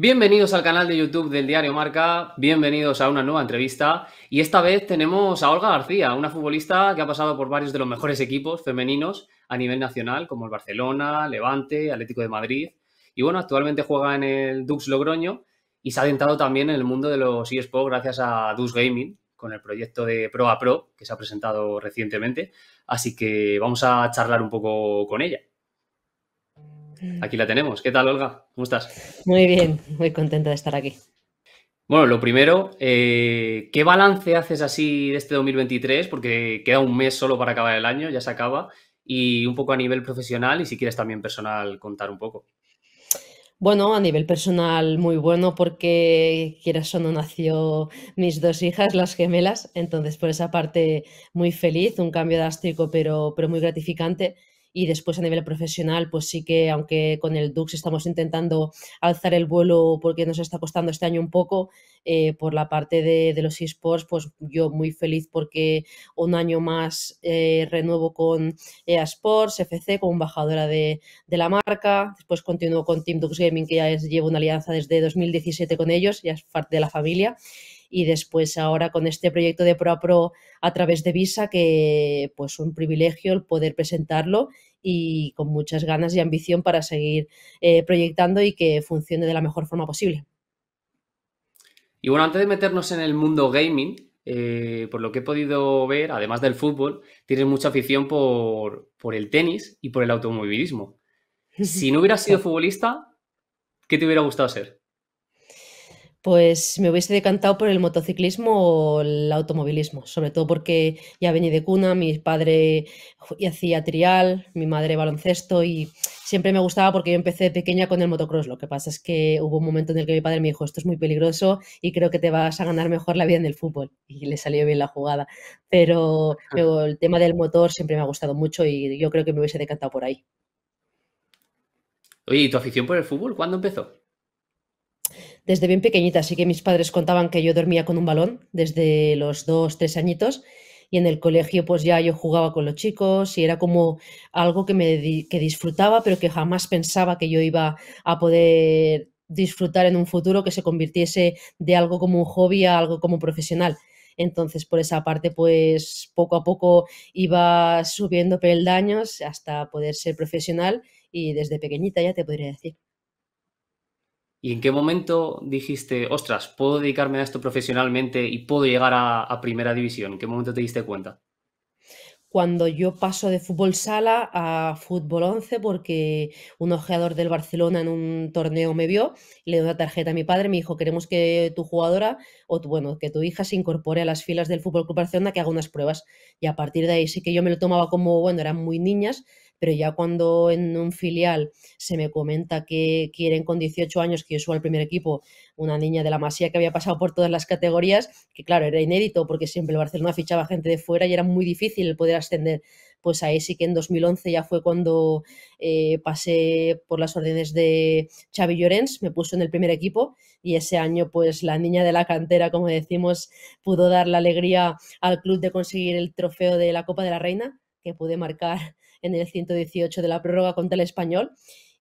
Bienvenidos al canal de YouTube del diario Marca, bienvenidos a una nueva entrevista y esta vez tenemos a Olga García, una futbolista que ha pasado por varios de los mejores equipos femeninos a nivel nacional como el Barcelona, Levante, Atlético de Madrid y bueno, actualmente juega en el Dux Logroño y se ha adentrado también en el mundo de los eSports gracias a Dux Gaming con el proyecto de Pro a Pro que se ha presentado recientemente, así que vamos a charlar un poco con ella. Mm. Aquí la tenemos. ¿Qué tal, Olga? ¿Cómo estás? Muy bien, muy contenta de estar aquí. Bueno, lo primero, eh, ¿qué balance haces así de este 2023? Porque queda un mes solo para acabar el año, ya se acaba, y un poco a nivel profesional y si quieres también personal contar un poco. Bueno, a nivel personal muy bueno porque quieras o no nació mis dos hijas, las gemelas, entonces por esa parte muy feliz, un cambio drástico pero, pero muy gratificante y después a nivel profesional, pues sí que aunque con el Dux estamos intentando alzar el vuelo porque nos está costando este año un poco, eh, por la parte de, de los esports, pues yo muy feliz porque un año más eh, renuevo con EA Sports, FC, como embajadora de, la marca, después continúo con Team Dux Gaming, que ya llevo una alianza desde 2017 con ellos, ya es parte de la familia y después ahora con este proyecto de Pro a Pro a través de Visa, que pues un privilegio el poder presentarlo y con muchas ganas y ambición para seguir eh, proyectando y que funcione de la mejor forma posible. Y bueno, antes de meternos en el mundo gaming, eh, por lo que he podido ver, además del fútbol, tienes mucha afición por, por el tenis y por el automovilismo. Si no hubieras sido futbolista, ¿qué te hubiera gustado ser? pues me hubiese decantado por el motociclismo o el automovilismo, sobre todo porque ya venía de cuna, mi padre hacía trial, mi madre baloncesto y siempre me gustaba porque yo empecé pequeña con el motocross. Lo que pasa es que hubo un momento en el que mi padre me dijo, esto es muy peligroso y creo que te vas a ganar mejor la vida en el fútbol. Y le salió bien la jugada. Pero el tema del motor siempre me ha gustado mucho y yo creo que me hubiese decantado por ahí. Oye, ¿y tu afición por el fútbol cuándo empezó? desde bien pequeñita, así que mis padres contaban que yo dormía con un balón desde los dos, tres añitos y en el colegio pues ya yo jugaba con los chicos y era como algo que me que disfrutaba pero que jamás pensaba que yo iba a poder disfrutar en un futuro que se convirtiese de algo como un hobby a algo como profesional. Entonces, por esa parte, pues poco a poco iba subiendo peldaños hasta poder ser profesional y desde pequeñita ya te podría decir. ¿Y en qué momento dijiste, ostras, puedo dedicarme a esto profesionalmente y puedo llegar a, primera división? ¿En qué momento te diste cuenta? Cuando yo paso de fútbol sala a fútbol 11 porque un ojeador del Barcelona en un torneo me vio, le dio una tarjeta a mi padre, me dijo, queremos que tu jugadora o bueno, que tu hija se incorpore a las filas del Fútbol Club Barcelona que haga unas pruebas. Y a partir de ahí sí que yo me lo tomaba como, bueno, eran muy niñas, pero ya cuando en un filial se me comenta que quieren con 18 años que yo suba al primer equipo una niña de la Masía que había pasado por todas las categorías, que claro, era inédito porque siempre el Barcelona fichaba gente de fuera y era muy difícil poder ascender. Pues ahí sí que en 2011 ya fue cuando eh, pasé por las órdenes de Xavi Llorens, me puso en el primer equipo y ese año pues la niña de la cantera, como decimos, pudo dar la alegría al club de conseguir el trofeo de la Copa de la Reina, que pude marcar en el 118 de la prórroga contra el español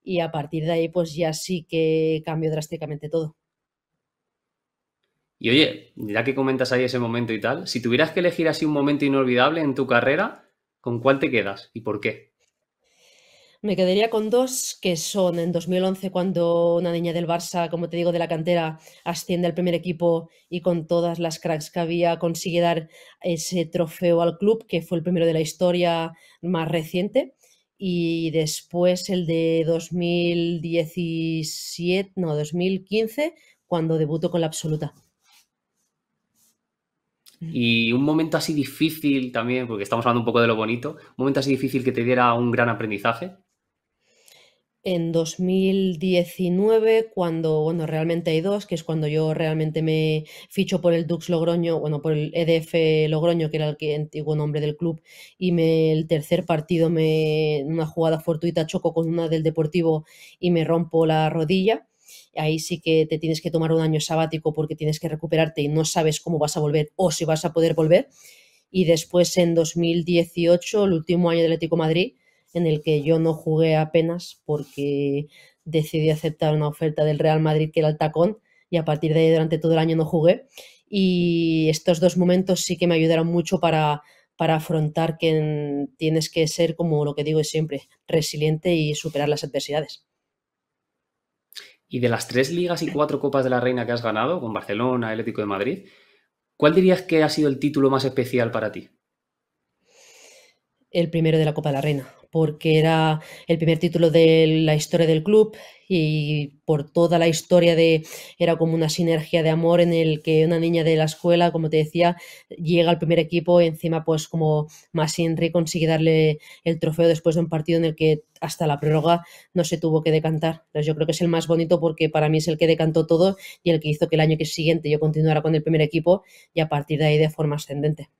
y a partir de ahí pues ya sí que cambió drásticamente todo. Y oye, ya que comentas ahí ese momento y tal, si tuvieras que elegir así un momento inolvidable en tu carrera, ¿con cuál te quedas y por qué? Me quedaría con dos, que son en 2011 cuando una niña del Barça, como te digo, de la cantera, asciende al primer equipo y con todas las cracks que había consigue dar ese trofeo al club, que fue el primero de la historia más reciente. Y después el de 2017, no, 2015, cuando debutó con la absoluta. Y un momento así difícil también, porque estamos hablando un poco de lo bonito, un momento así difícil que te diera un gran aprendizaje en 2019, cuando, bueno, realmente hay dos, que es cuando yo realmente me ficho por el Dux Logroño, bueno, por el EDF Logroño, que era el antiguo nombre del club, y me, el tercer partido, me, una jugada fortuita, choco con una del Deportivo y me rompo la rodilla. Ahí sí que te tienes que tomar un año sabático porque tienes que recuperarte y no sabes cómo vas a volver o si vas a poder volver. Y después en 2018, el último año del Atlético Madrid, en el que yo no jugué apenas porque decidí aceptar una oferta del Real Madrid que era el tacón y a partir de ahí durante todo el año no jugué. Y estos dos momentos sí que me ayudaron mucho para, para afrontar que tienes que ser, como lo que digo siempre, resiliente y superar las adversidades. Y de las tres ligas y cuatro copas de la reina que has ganado, con Barcelona, Atlético de Madrid, ¿cuál dirías que ha sido el título más especial para ti? El primero de la Copa de la Reina, porque era el primer título de la historia del club y por toda la historia de era como una sinergia de amor en el que una niña de la escuela, como te decía, llega al primer equipo, y encima pues como más Henry consigue darle el trofeo después de un partido en el que hasta la prórroga no se tuvo que decantar. yo creo que es el más bonito porque para mí es el que decantó todo y el que hizo que el año que siguiente yo continuara con el primer equipo y a partir de ahí de forma ascendente.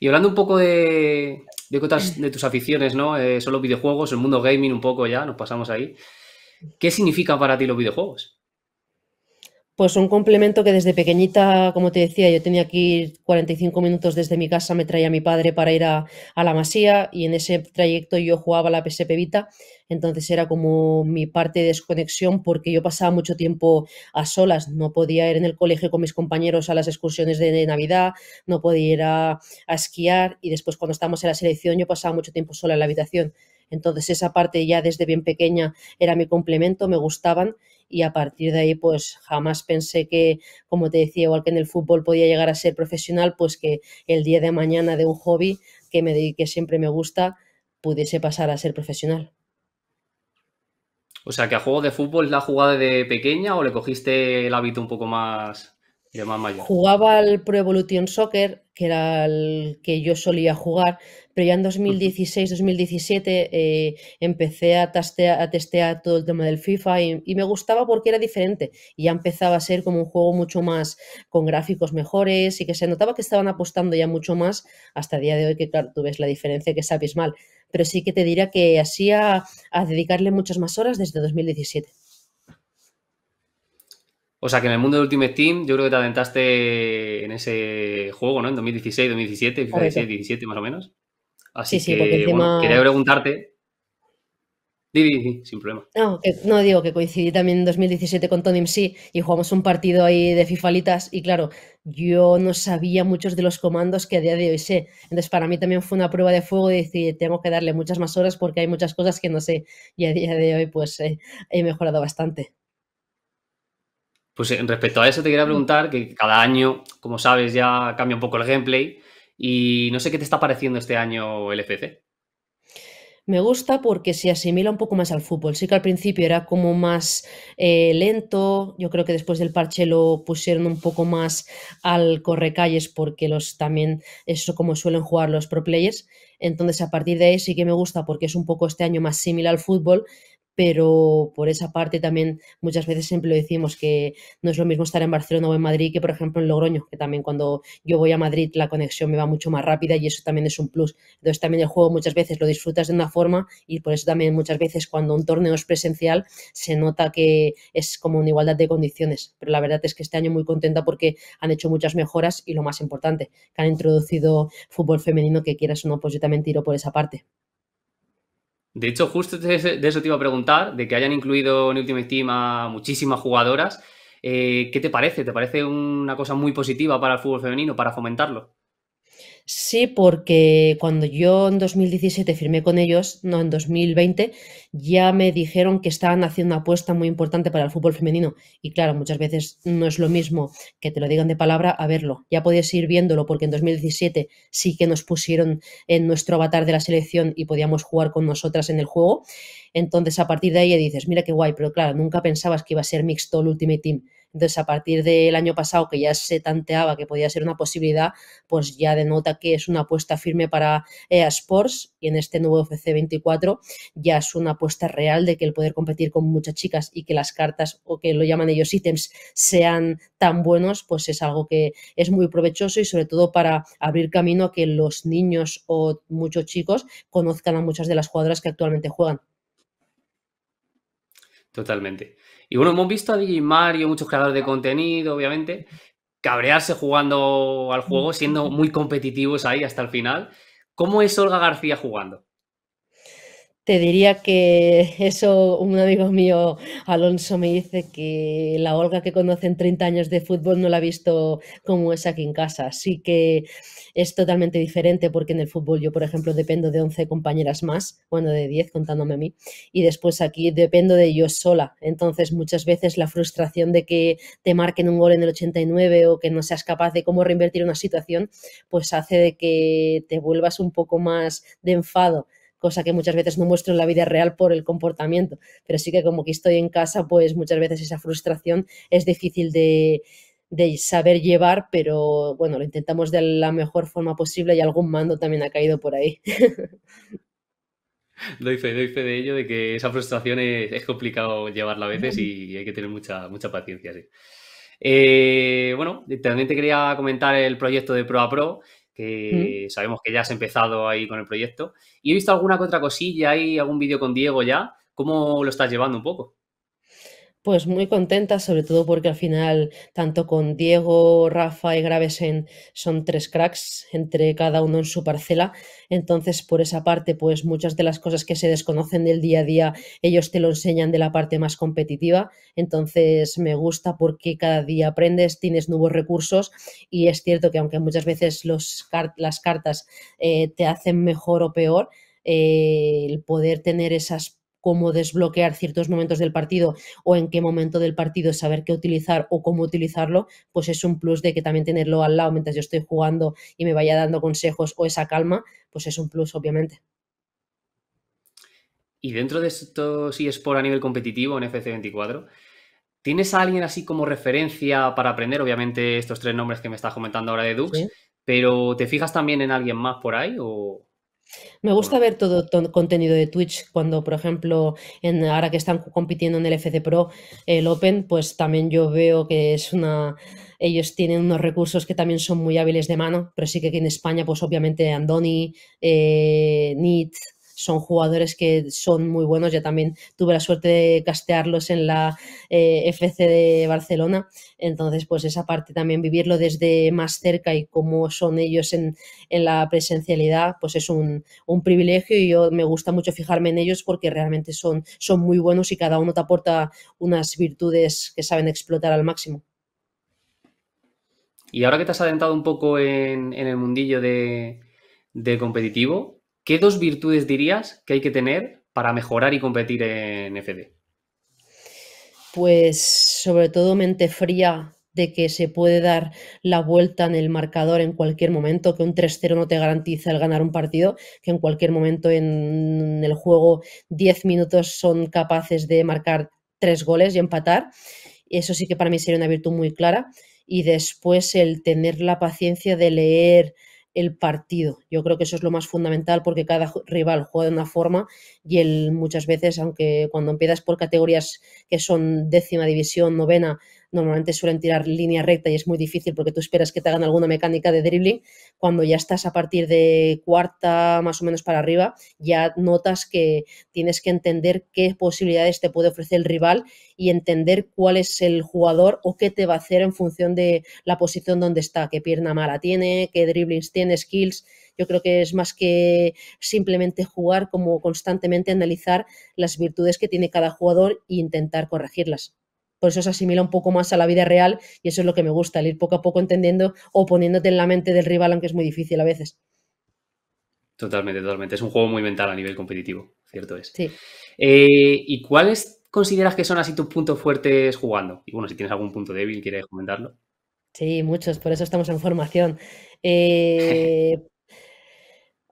Y hablando un poco de, de, mm. de tus aficiones, ¿no? Eh, son los videojuegos, el mundo gaming un poco ya, nos pasamos ahí. ¿Qué significan para ti los videojuegos? Pues un complemento que desde pequeñita, como te decía, yo tenía que ir 45 minutos desde mi casa, me traía mi padre para ir a, la masía y en ese trayecto yo jugaba la PSP Vita, entonces era como mi parte de desconexión porque yo pasaba mucho tiempo a solas, no podía ir en el colegio con mis compañeros a las excursiones de Navidad, no podía ir a esquiar y después cuando estábamos en la selección yo pasaba mucho tiempo sola en la habitación, entonces esa parte ya desde bien pequeña era mi complemento, me gustaban y a partir de ahí pues jamás pensé que, como te decía, igual que en el fútbol podía llegar a ser profesional, pues que el día de mañana de un hobby que me que siempre me gusta pudiese pasar a ser profesional. O sea, que a juego de fútbol la jugada de pequeña o le cogiste el hábito un poco más Jugaba al Pro Evolution Soccer, que era el que yo solía jugar, pero ya en 2016-2017 eh, empecé a, a, testear todo el tema del FIFA y, me gustaba porque era diferente y ya empezaba a ser como un juego mucho más con gráficos mejores y que se notaba que estaban apostando ya mucho más hasta el día de hoy, que claro, tú ves la diferencia que es abismal, pero sí que te diría que así a dedicarle muchas más horas desde 2017. O sea que en el mundo de Ultimate Team yo creo que te aventaste en ese juego, ¿no? En 2016, 2017, 2017, más o menos. Así sí, sí, quería preguntarte. Sí, sin problema. No, no, digo que coincidí también en 2017 con Tony MC y jugamos un partido ahí de fifalitas y claro, yo no sabía muchos de los comandos que a día de hoy sé. Entonces para mí también fue una prueba de fuego de decir, tengo que darle muchas más horas porque hay muchas cosas que no sé y a día de hoy pues eh, he mejorado bastante. Pues eh, respecto a eso te quería mm. preguntar que cada año, como sabes, ya cambia un poco el gameplay y no sé qué te está pareciendo este año el FC. Me gusta porque se asimila un poco más al fútbol. Sí que al principio era como más eh, lento. Yo creo que después del parche lo pusieron un poco más al correcalles porque los también eso como suelen jugar los pro players. Entonces a partir de ahí sí que me gusta porque es un poco este año más similar al fútbol, pero por esa parte también muchas veces siempre lo decimos que no es lo mismo estar en Barcelona o en Madrid que por ejemplo en Logroño, que también cuando yo voy a Madrid la conexión me va mucho más rápida y eso también es un plus. Entonces también el juego muchas veces lo disfrutas de una forma y por eso también muchas veces cuando un torneo es presencial se nota que es como una igualdad de condiciones, pero la verdad es que este año muy contenta porque han hecho muchas mejoras y lo más importante, que han introducido fútbol femenino que quieras o no, pues yo también tiro por esa parte. De hecho, justo de eso te iba a preguntar, de que hayan incluido en Ultimate Team a muchísimas jugadoras. Eh, ¿Qué te parece? ¿Te parece una cosa muy positiva para el fútbol femenino, para fomentarlo? Sí, porque cuando yo en 2017 firmé con ellos, no en 2020, ya me dijeron que estaban haciendo una apuesta muy importante para el fútbol femenino. Y claro, muchas veces no es lo mismo que te lo digan de palabra a verlo. Ya podías ir viéndolo porque en 2017 sí que nos pusieron en nuestro avatar de la selección y podíamos jugar con nosotras en el juego. Entonces a partir de ahí dices, mira qué guay, pero claro, nunca pensabas que iba a ser mixto el Ultimate Team entonces, a partir del año pasado, que ya se tanteaba que podía ser una posibilidad, pues ya denota que es una apuesta firme para EA eh, Sports y en este nuevo FC 24 ya es una apuesta real de que el poder competir con muchas chicas y que las cartas o que lo llaman ellos ítems sean tan buenos, pues es algo que es muy provechoso y sobre todo para abrir camino a que los niños o muchos chicos conozcan a muchas de las jugadoras que actualmente juegan. Totalmente. Y bueno, hemos visto a DJ Mario, muchos creadores de contenido, obviamente, cabrearse jugando al juego, siendo muy competitivos ahí hasta el final. ¿Cómo es Olga García jugando? Te diría que eso, un amigo mío, Alonso, me dice que la Olga que conoce en 30 años de fútbol no la ha visto como es aquí en casa. Así que es totalmente diferente porque en el fútbol yo, por ejemplo, dependo de 11 compañeras más, bueno, de 10 contándome a mí, y después aquí dependo de yo sola. Entonces, muchas veces la frustración de que te marquen un gol en el 89 o que no seas capaz de cómo reinvertir una situación, pues hace de que te vuelvas un poco más de enfado cosa que muchas veces no muestro en la vida real por el comportamiento, pero sí que como que estoy en casa, pues muchas veces esa frustración es difícil de, saber llevar, pero bueno, lo intentamos de la mejor forma posible y algún mando también ha caído por ahí. Doy fe, de ello, de que esa frustración es, complicado llevarla a veces y hay que tener mucha, mucha paciencia, sí. Eh, bueno, también te quería comentar el proyecto de Pro a Pro ¿Mm? que sabemos que ya has empezado ahí con el proyecto. Y he visto alguna que otra cosilla, hay algún vídeo con Diego ya. ¿Cómo lo estás llevando un poco? Pues muy contenta, sobre todo porque al final, tanto con Diego, Rafa y Gravesen, son tres cracks, entre cada uno en su parcela. Entonces, por esa parte, pues muchas de las cosas que se desconocen del día a día, ellos te lo enseñan de la parte más competitiva. Entonces, me gusta porque cada día aprendes, tienes nuevos recursos y es cierto que aunque muchas veces los, las cartas eh, te hacen mejor o peor, eh, el poder tener esas cómo desbloquear ciertos momentos del partido o en qué momento del partido saber qué utilizar o cómo utilizarlo, pues es un plus de que también tenerlo al lado mientras yo estoy jugando y me vaya dando consejos o esa calma, pues es un plus, obviamente. Y dentro de esto, si es por a nivel competitivo en FC24, ¿tienes a alguien así como referencia para aprender? Obviamente estos tres nombres que me estás comentando ahora de Dux, pero ¿te fijas también en alguien más por ahí o...? Me gusta ver todo, el contenido de Twitch cuando, por ejemplo, en, ahora que están compitiendo en el FC Pro, el Open, pues también yo veo que es una... Ellos tienen unos recursos que también son muy hábiles de mano, pero sí que aquí en España, pues obviamente Andoni, eh, son jugadores que son muy buenos. ya también tuve la suerte de castearlos en la eh, FC de Barcelona. Entonces, pues esa parte también vivirlo desde más cerca y cómo son ellos en, la presencialidad, pues es un, privilegio y yo me gusta mucho fijarme en ellos porque realmente son, son muy buenos y cada uno te aporta unas virtudes que saben explotar al máximo. Y ahora que te has adentrado un poco en, el mundillo de, de competitivo, ¿Qué dos virtudes dirías que hay que tener para mejorar y competir en FD? Pues sobre todo mente fría de que se puede dar la vuelta en el marcador en cualquier momento, que un 3-0 no te garantiza el ganar un partido, que en cualquier momento en el juego 10 minutos son capaces de marcar tres goles y empatar. Eso sí que para mí sería una virtud muy clara. Y después el tener la paciencia de leer el partido. Yo creo que eso es lo más fundamental porque cada rival juega de una forma y él muchas veces, aunque cuando empiezas por categorías que son décima división, novena, normalmente suelen tirar línea recta y es muy difícil porque tú esperas que te hagan alguna mecánica de dribbling. Cuando ya estás a partir de cuarta, más o menos para arriba, ya notas que tienes que entender qué posibilidades te puede ofrecer el rival y entender cuál es el jugador o qué te va a hacer en función de la posición donde está, qué pierna mala tiene, qué dribblings tiene, skills. Yo creo que es más que simplemente jugar, como constantemente analizar las virtudes que tiene cada jugador e intentar corregirlas por eso se asimila un poco más a la vida real y eso es lo que me gusta, el ir poco a poco entendiendo o poniéndote en la mente del rival, aunque es muy difícil a veces. Totalmente, totalmente. Es un juego muy mental a nivel competitivo, cierto es. Sí. Eh, ¿Y cuáles consideras que son así tus puntos fuertes jugando? Y bueno, si tienes algún punto débil, ¿quieres comentarlo? Sí, muchos, por eso estamos en formación. Eh,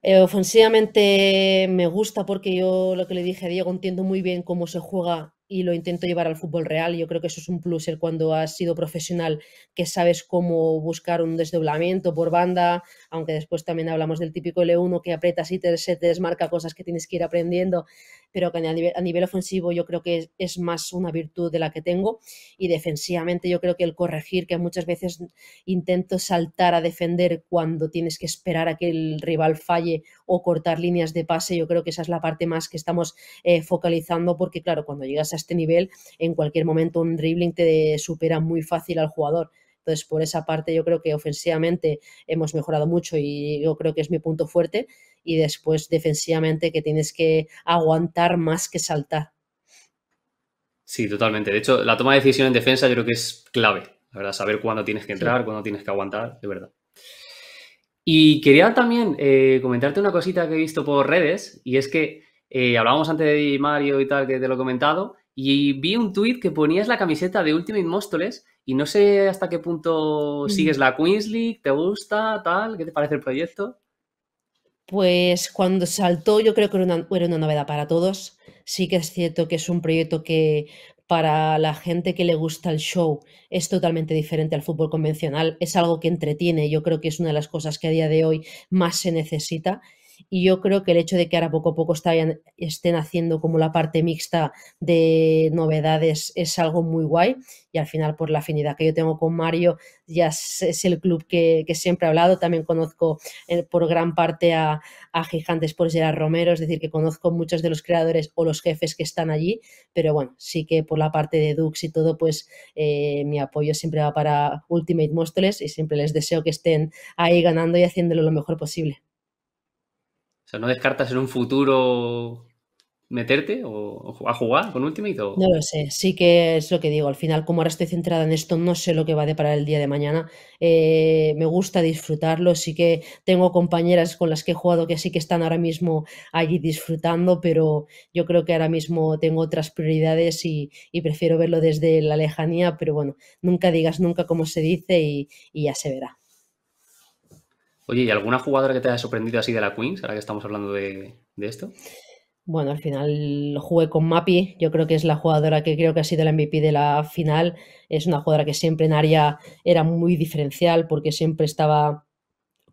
eh, ofensivamente me gusta porque yo lo que le dije a Diego entiendo muy bien cómo se juega y lo intento llevar al fútbol real. Yo creo que eso es un plus el cuando has sido profesional, que sabes cómo buscar un desdoblamiento por banda, aunque después también hablamos del típico L1 que aprietas y te, desmarca cosas que tienes que ir aprendiendo, pero a nivel, ofensivo yo creo que es, más una virtud de la que tengo y defensivamente yo creo que el corregir, que muchas veces intento saltar a defender cuando tienes que esperar a que el rival falle o cortar líneas de pase. Yo creo que esa es la parte más que estamos eh, focalizando porque, claro, cuando llegas a este nivel, en cualquier momento un dribbling te supera muy fácil al jugador. Entonces, por esa parte yo creo que ofensivamente hemos mejorado mucho y yo creo que es mi punto fuerte. Y después defensivamente que tienes que aguantar más que saltar. Sí, totalmente. De hecho, la toma de decisión en defensa yo creo que es clave. La verdad, saber cuándo tienes que entrar, cuándo tienes que aguantar, de verdad. Y quería también eh, comentarte una cosita que he visto por redes, y es que eh, hablábamos antes de Mario y tal, que te lo he comentado, y vi un tuit que ponías la camiseta de Ultimate Móstoles, y no sé hasta qué punto mm. sigues la Queens League, te gusta, tal, ¿qué te parece el proyecto? Pues cuando saltó, yo creo que una, era una novedad para todos. Sí que es cierto que es un proyecto que para la gente que le gusta el show es totalmente diferente al fútbol convencional, es algo que entretiene, yo creo que es una de las cosas que a día de hoy más se necesita y yo creo que el hecho de que ahora poco a poco estén, haciendo como la parte mixta de novedades es algo muy guay. Y al final, por la afinidad que yo tengo con Mario, ya es, el club que, siempre he hablado. También conozco eh, por gran parte a, a Gigantes por Gerard Romero, es decir, que conozco muchos de los creadores o los jefes que están allí. Pero bueno, sí que por la parte de Dux y todo, pues eh, mi apoyo siempre va para Ultimate Móstoles y siempre les deseo que estén ahí ganando y haciéndolo lo mejor posible sea, ¿no descartas en un futuro meterte o, a jugar con Ultimate? No lo sé, sí que es lo que digo. Al final, como ahora estoy centrada en esto, no sé lo que va a deparar el día de mañana. Eh, me gusta disfrutarlo, sí que tengo compañeras con las que he jugado que sí que están ahora mismo allí disfrutando, pero yo creo que ahora mismo tengo otras prioridades y, prefiero verlo desde la lejanía, pero bueno, nunca digas nunca como se dice y ya se verá. Oye, ¿y alguna jugadora que te haya sorprendido así de la Queens, ahora que estamos hablando de, esto? Bueno, al final jugué con Mapi, yo creo que es la jugadora que creo que ha sido la MVP de la final. Es una jugadora que siempre en área era muy diferencial porque siempre estaba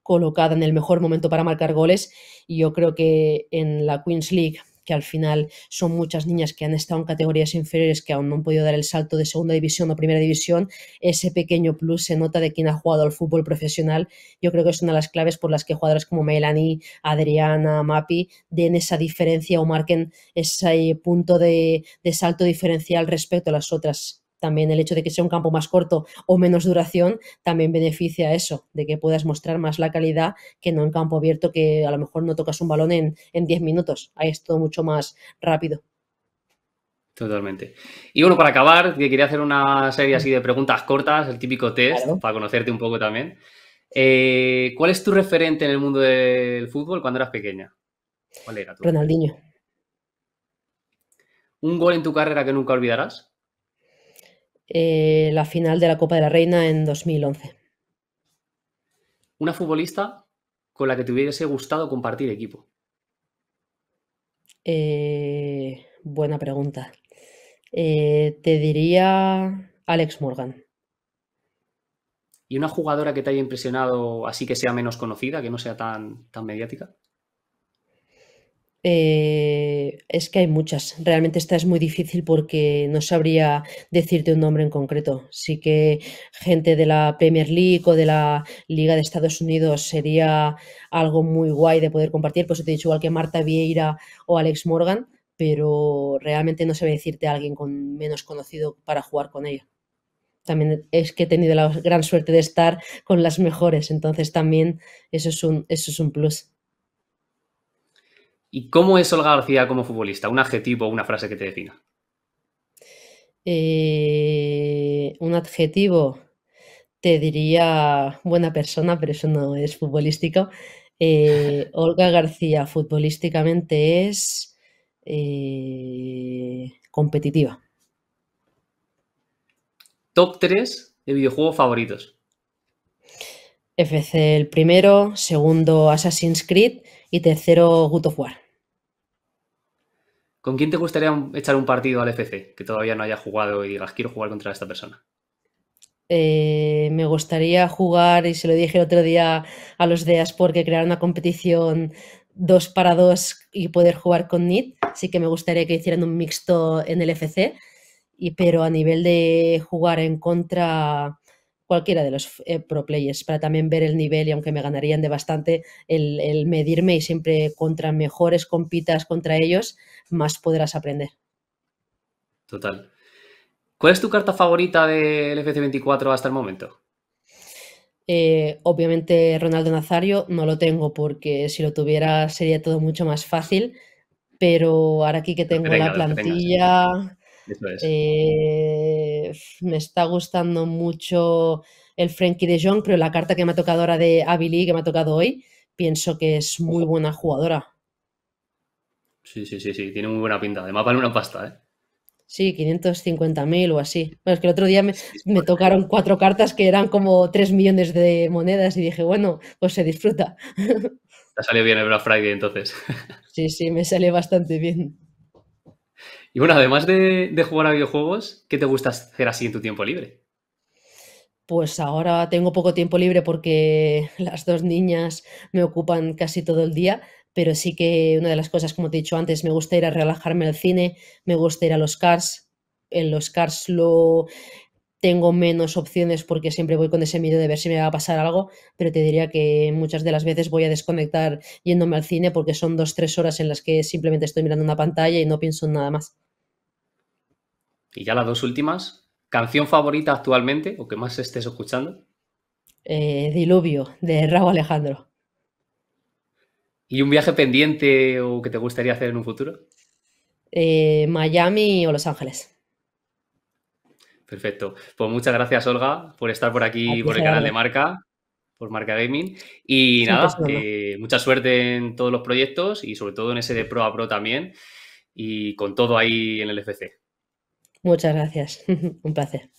colocada en el mejor momento para marcar goles y yo creo que en la Queens League que al final son muchas niñas que han estado en categorías inferiores que aún no han podido dar el salto de segunda división o primera división, ese pequeño plus se nota de quien ha jugado al fútbol profesional. Yo creo que es una de las claves por las que jugadoras como Melanie, Adriana, Mapi den esa diferencia o marquen ese punto de, de salto diferencial respecto a las otras también el hecho de que sea un campo más corto o menos duración también beneficia a eso, de que puedas mostrar más la calidad que no en campo abierto, que a lo mejor no tocas un balón en 10 minutos. Ahí es todo mucho más rápido. Totalmente. Y bueno, para acabar, quería hacer una serie así mm. de preguntas cortas, el típico test, para conocerte un poco también. Eh, ¿Cuál es tu referente en el mundo del fútbol cuando eras pequeña? ¿Cuál era tu? Ronaldinho. ¿Un gol en tu carrera que nunca olvidarás? Eh, la final de la Copa de la Reina en 2011. Una futbolista con la que te hubiese gustado compartir equipo. Eh, buena pregunta. Eh, te diría Alex Morgan. ¿Y una jugadora que te haya impresionado así que sea menos conocida, que no sea tan, tan mediática? es que hay muchas. Realmente esta es muy difícil porque no sabría decirte un nombre en concreto. Sí que gente de la Premier League o de la Liga de Estados Unidos sería algo muy guay de poder compartir. Pues te he dicho igual que Marta Vieira o Alex Morgan, pero realmente no sabría decirte a alguien con menos conocido para jugar con ella. También es que he tenido la gran suerte de estar con las mejores, entonces también eso es un, eso es un plus. ¿Y cómo es Olga García como futbolista? ¿Un adjetivo o una frase que te defina? Eh, un adjetivo, te diría buena persona, pero eso no es futbolístico. Eh, Olga García futbolísticamente es eh, competitiva. Top 3 de videojuegos favoritos. FC el primero, segundo Assassin's Creed y tercero Good of War. ¿Con quién te gustaría echar un partido al FC que todavía no haya jugado y digas, quiero jugar contra esta persona? Eh, me gustaría jugar, y se lo dije el otro día a los de porque que una competición dos para dos y poder jugar con NIT. Así que me gustaría que hicieran un mixto en el FC. Y, pero a nivel de jugar en contra, cualquiera de los eh, pro players para también ver el nivel y aunque me ganarían de bastante, el, medirme y siempre contra mejores compitas contra ellos, más podrás aprender. Total. ¿Cuál es tu carta favorita del FC24 hasta el momento? Eh, obviamente Ronaldo Nazario no lo tengo porque si lo tuviera sería todo mucho más fácil, pero ahora aquí que tengo la plantilla, eh, me está gustando mucho el Frenkie de Jong, pero la carta que me ha tocado ahora de Avili, que me ha tocado hoy, pienso que es muy buena jugadora. Sí, sí, sí, sí, tiene muy buena pinta. Además vale una pasta, ¿eh? Sí, 550.000 o así. Bueno, es que el otro día me, tocaron cuatro cartas que eran como 3 millones de monedas y dije, bueno, pues se disfruta. Te ha salido bien el Black Friday entonces. Sí, sí, me sale bastante bien. Y bueno, además de, jugar a videojuegos, ¿qué te gusta hacer así en tu tiempo libre? Pues ahora tengo poco tiempo libre porque las dos niñas me ocupan casi todo el día, pero sí que una de las cosas, como te he dicho antes, me gusta ir a relajarme al cine, me gusta ir a los cars. En los cars lo tengo menos opciones porque siempre voy con ese miedo de ver si me va a pasar algo, pero te diría que muchas de las veces voy a desconectar yéndome al cine porque son dos, tres horas en las que simplemente estoy mirando una pantalla y no pienso en nada más. Y ya las dos últimas. ¿Canción favorita actualmente o que más estés escuchando? Eh, Diluvio, de Raúl Alejandro. ¿Y un viaje pendiente o que te gustaría hacer en un futuro? Eh, Miami o Los Ángeles. Perfecto. Pues muchas gracias, Olga, por estar por aquí, por el canal de Marca, por Marca Gaming. Y nada, eh, mucha suerte en todos los proyectos y sobre todo en ese de Pro a Pro también. Y con todo ahí en el FC. Muchas gracias. Un placer.